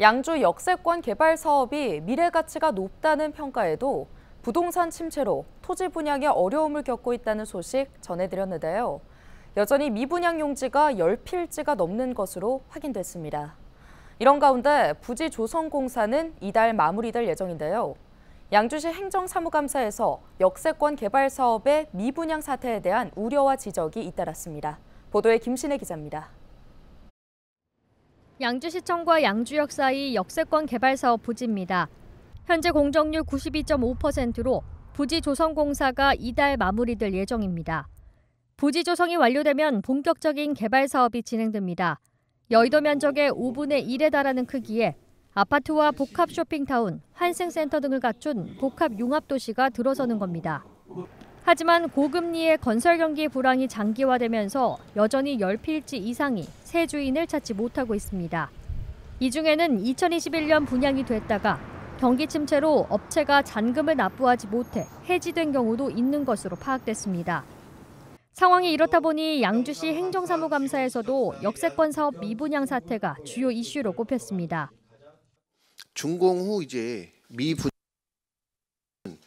양주 역세권 개발 사업이 미래 가치가 높다는 평가에도 부동산 침체로 토지 분양에 어려움을 겪고 있다는 소식 전해드렸는데요. 여전히 미분양 용지가 10필지가 넘는 것으로 확인됐습니다. 이런 가운데 부지 조성 공사는 이달 마무리될 예정인데요. 양주시 행정사무감사에서 역세권 개발 사업의 미분양 사태에 대한 우려와 지적이 잇따랐습니다. 보도에 김신혜 기자입니다. 양주시청과 양주역 사이 역세권 개발 사업 부지입니다. 현재 공정률 92.5%로 부지 조성 공사가 이달 마무리될 예정입니다. 부지 조성이 완료되면 본격적인 개발 사업이 진행됩니다. 여의도 면적의 5분의 1에 달하는 크기에 아파트와 복합 쇼핑타운, 환승센터 등을 갖춘 복합 융합 도시가 들어서는 겁니다. 하지만 고금리의 건설 경기 불황이 장기화되면서 여전히 1 0필지 이상이 새 주인을 찾지 못하고 있습니다. 이 중에는 2021년 분양이 됐다가 경기 침체로 업체가 잔금을 납부하지 못해 해지된 경우도 있는 것으로 파악됐습니다. 상황이 이렇다 보니 양주시 행정사무감사에서도 역세권 사업 미분양 사태가 주요 이슈로 꼽혔습니다. 준공 후 이제 미분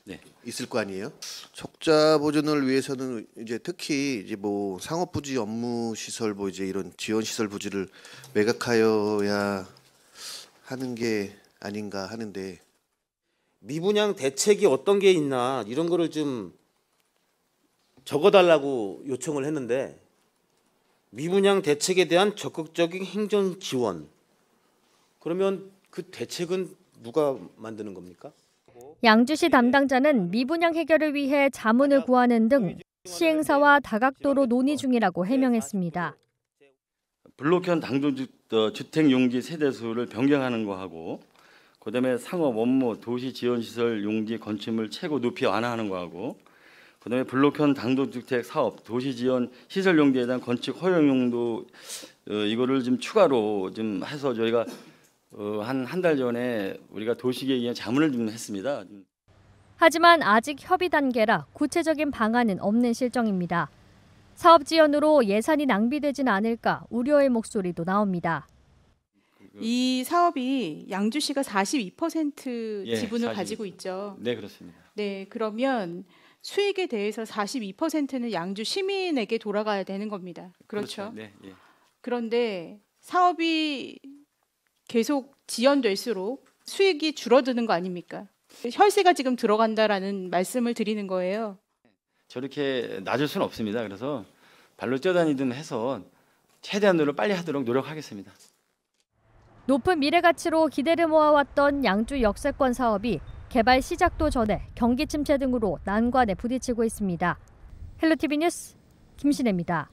네. 있을 거 아니에요. 적자 보존을 위해서는 이제 특히 이제 뭐 상업 부지 업무 시설 뭐 이제 이런 지원 시설 부지를 매각하여야 하는 게 아닌가 하는데 미분양 대책이 어떤 게 있나 이런 거를 좀 적어달라고 요청을 했는데 미분양 대책에 대한 적극적인 행정 지원 그러면 그 대책은 누가 만드는 겁니까? 양주시 담당자는 음, 미분양 해결을 위해 자문을 구하는 등 시행사와 다각도로 논의 중이라고 네, 해명했습니다. 블록형 당동주택 어, 용지 세대 수를 변경하는 거하고 그다음에 상업 원모 도시 지원 시설 용지 건축물 최고 높이 완화하는 거하고 그다음에 블록형 당동주택 사업 도시 지원 시설 용지에 대한 건축 허용 용도 어, 이거를 좀 추가로 좀 해서 저희가 어, 한한 달 전에 우리가 도식에 의한 자문을 좀 했습니다. 하지만 아직 협의 단계라 구체적인 방안은 없는 실정입니다. 사업 지연으로 예산이 낭비되진 않을까 우려의 목소리도 나옵니다. 그 이 사업이 양주시가 42% 예, 지분을 4 가지고 있죠. 네, 그렇습니다. 네, 그러면 수익에 대해서 42%는 양주 시민에게 돌아가야 되는 겁니다. 그렇죠. 그렇죠. 네, 예. 그런데 사업이 계속 지연될수록 수익이 줄어드는 거 아닙니까? 혈세가 지금 들어간다라는 말씀을 드리는 거예요. 저렇게 낮을 수는 없습니다. 그래서 발로 뛰어다니든 해서 최대한으로 빨리 하도록 노력하겠습니다. 높은 미래 가치로 기대를 모아왔던 양주 역세권 사업이 개발 시작도 전에 경기 침체 등으로 난관에 부딪히고 있습니다. 헬로 TV 뉴스 김신혜입니다.